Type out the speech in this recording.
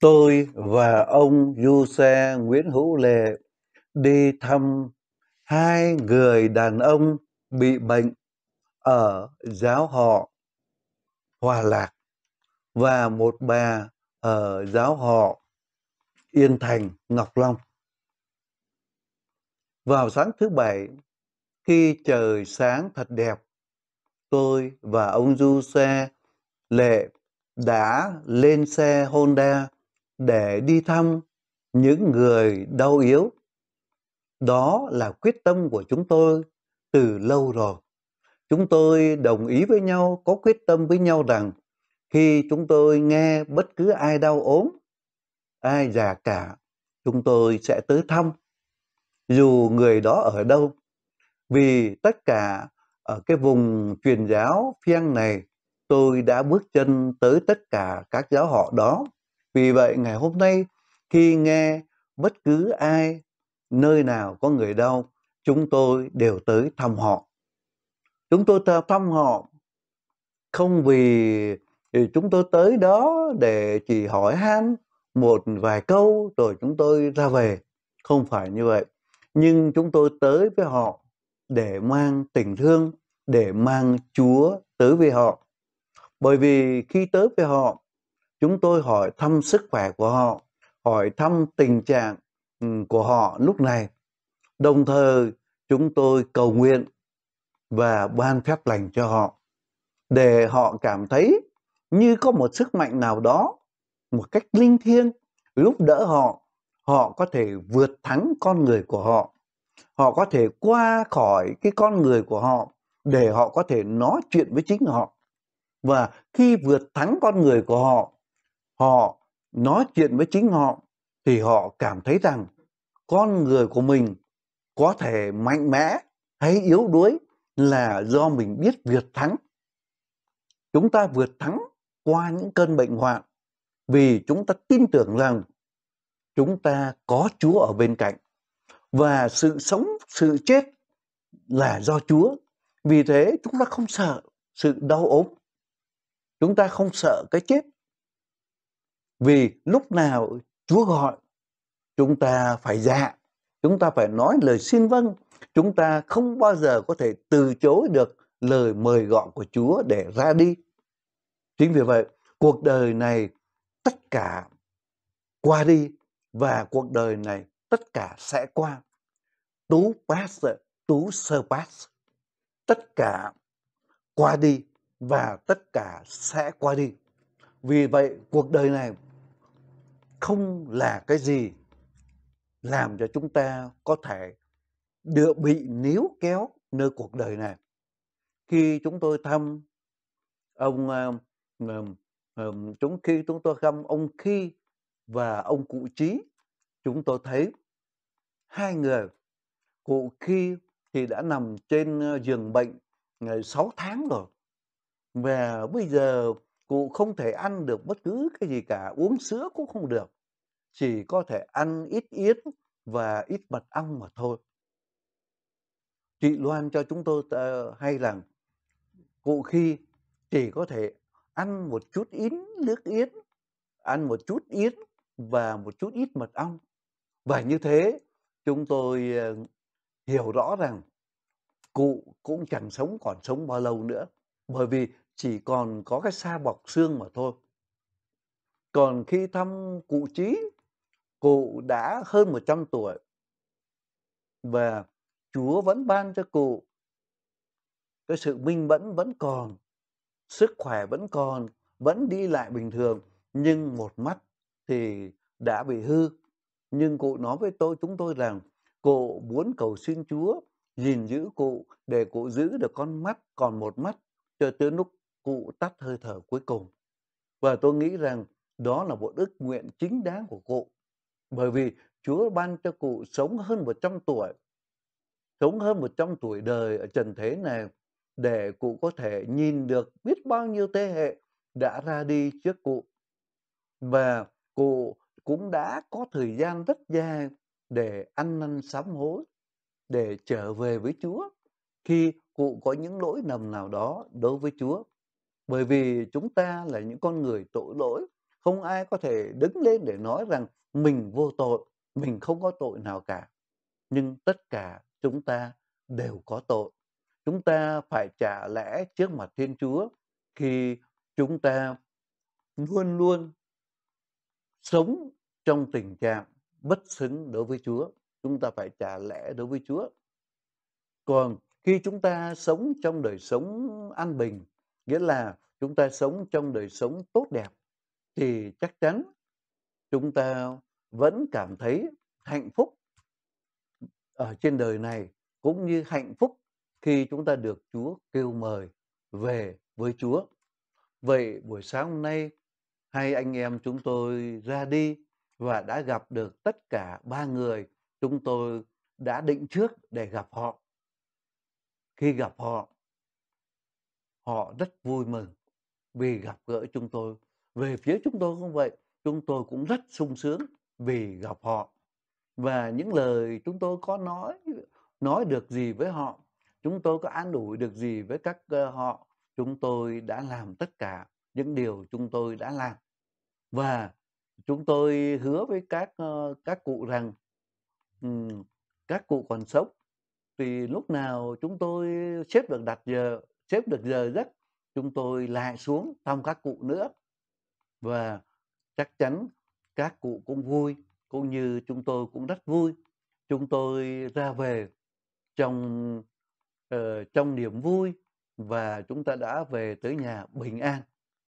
Tôi và ông Du Xe Nguyễn Hữu Lệ đi thăm hai người đàn ông bị bệnh ở giáo họ Hòa Lạc và một bà ở giáo họ Yên Thành Ngọc Long. Vào sáng thứ bảy, khi trời sáng thật đẹp, tôi và ông Du Xe Lệ đã lên xe Honda để đi thăm những người đau yếu. Đó là quyết tâm của chúng tôi từ lâu rồi. Chúng tôi đồng ý với nhau, có quyết tâm với nhau rằng khi chúng tôi nghe bất cứ ai đau ốm, ai già cả, chúng tôi sẽ tới thăm. Dù người đó ở đâu, vì tất cả ở cái vùng truyền giáo phiên này, tôi đã bước chân tới tất cả các giáo họ đó vì vậy ngày hôm nay khi nghe bất cứ ai nơi nào có người đau, chúng tôi đều tới thăm họ. Chúng tôi thăm họ không vì ừ, chúng tôi tới đó để chỉ hỏi han một vài câu rồi chúng tôi ra về. Không phải như vậy. Nhưng chúng tôi tới với họ để mang tình thương, để mang Chúa tới với họ. Bởi vì khi tới với họ, chúng tôi hỏi thăm sức khỏe của họ, hỏi thăm tình trạng ừ, của họ lúc này. Đồng thời, chúng tôi cầu nguyện và ban phép lành cho họ để họ cảm thấy như có một sức mạnh nào đó, một cách linh thiêng giúp đỡ họ, họ có thể vượt thắng con người của họ. Họ có thể qua khỏi cái con người của họ để họ có thể nói chuyện với chính họ. Và khi vượt thắng con người của họ họ nói chuyện với chính họ thì họ cảm thấy rằng con người của mình có thể mạnh mẽ hay yếu đuối là do mình biết vượt thắng. Chúng ta vượt thắng qua những cơn bệnh hoạn vì chúng ta tin tưởng rằng chúng ta có Chúa ở bên cạnh và sự sống, sự chết là do Chúa. Vì thế chúng ta không sợ sự đau ốm. Chúng ta không sợ cái chết vì lúc nào Chúa gọi, chúng ta phải dạ, chúng ta phải nói lời xin vâng, chúng ta không bao giờ có thể từ chối được lời mời gọi của Chúa để ra đi. Chính vì vậy, cuộc đời này tất cả qua đi và cuộc đời này tất cả sẽ qua. Tú pass, tú sơ Tất cả qua đi và tất cả sẽ qua đi. Vì vậy, cuộc đời này không là cái gì làm cho chúng ta có thể được bị níu kéo nơi cuộc đời này. Khi chúng tôi thăm ông ờ, chúng khi chúng tôi thăm ông Khi và ông cụ Trí, chúng tôi thấy hai người cụ Khi thì đã nằm trên ờ, giường bệnh ngày 6 tháng rồi. Và bây giờ cụ không thể ăn được bất cứ cái gì cả uống sữa cũng không được chỉ có thể ăn ít yến và ít mật ong mà thôi chị loan cho chúng tôi ờ, hay rằng cụ khi chỉ có thể ăn một chút yến nước yến ăn một chút yến và một chút ít mật ong và như thế chúng tôi ờ, hiểu rõ rằng cụ cũng chẳng sống còn sống bao lâu nữa bởi vì chỉ còn có cái sa bọc xương mà thôi. Còn khi thăm cụ trí, cụ đã hơn 100 tuổi. Và Chúa vẫn ban cho cụ cái sự minh mẫn vẫn còn, sức khỏe vẫn còn, vẫn đi lại bình thường, nhưng một mắt thì đã bị hư. Nhưng cụ nói với tôi chúng tôi rằng cụ muốn cầu xin Chúa gìn giữ cụ để cụ giữ được con mắt còn một mắt cho tới lúc cụ tắt hơi thở cuối cùng. Và tôi nghĩ rằng đó là một ước nguyện chính đáng của cụ. Bởi vì Chúa ban cho cụ sống hơn 100 tuổi, sống hơn 100 tuổi đời ở trần thế này để cụ có thể nhìn được biết bao nhiêu thế hệ đã ra đi trước cụ. Và cụ cũng đã có thời gian rất dài để ăn năn sám hối, để trở về với Chúa khi cụ có những lỗi lầm nào đó đối với Chúa bởi vì chúng ta là những con người tội lỗi không ai có thể đứng lên để nói rằng mình vô tội mình không có tội nào cả nhưng tất cả chúng ta đều có tội chúng ta phải trả lẽ trước mặt thiên chúa khi chúng ta luôn luôn sống trong tình trạng bất xứng đối với chúa chúng ta phải trả lẽ đối với chúa còn khi chúng ta sống trong đời sống an bình nghĩa là chúng ta sống trong đời sống tốt đẹp thì chắc chắn chúng ta vẫn cảm thấy hạnh phúc ở trên đời này cũng như hạnh phúc khi chúng ta được Chúa kêu mời về với Chúa. Vậy buổi sáng hôm nay hai anh em chúng tôi ra đi và đã gặp được tất cả ba người chúng tôi đã định trước để gặp họ. Khi gặp họ họ rất vui mừng vì gặp gỡ chúng tôi. Về phía chúng tôi cũng vậy, chúng tôi cũng rất sung sướng vì gặp họ. Và những lời chúng tôi có nói, nói được gì với họ, chúng tôi có an ủi được gì với các ờ, họ, chúng tôi đã làm tất cả những điều chúng tôi đã làm. Và chúng tôi hứa với các ờ, các cụ rằng các cụ còn sống thì lúc nào chúng tôi xếp được đặt giờ xếp được giờ giấc chúng tôi lại xuống thăm các cụ nữa và chắc chắn các cụ cũng vui cũng như chúng tôi cũng rất vui chúng tôi ra về trong uh, trong niềm vui và chúng ta đã về tới nhà bình an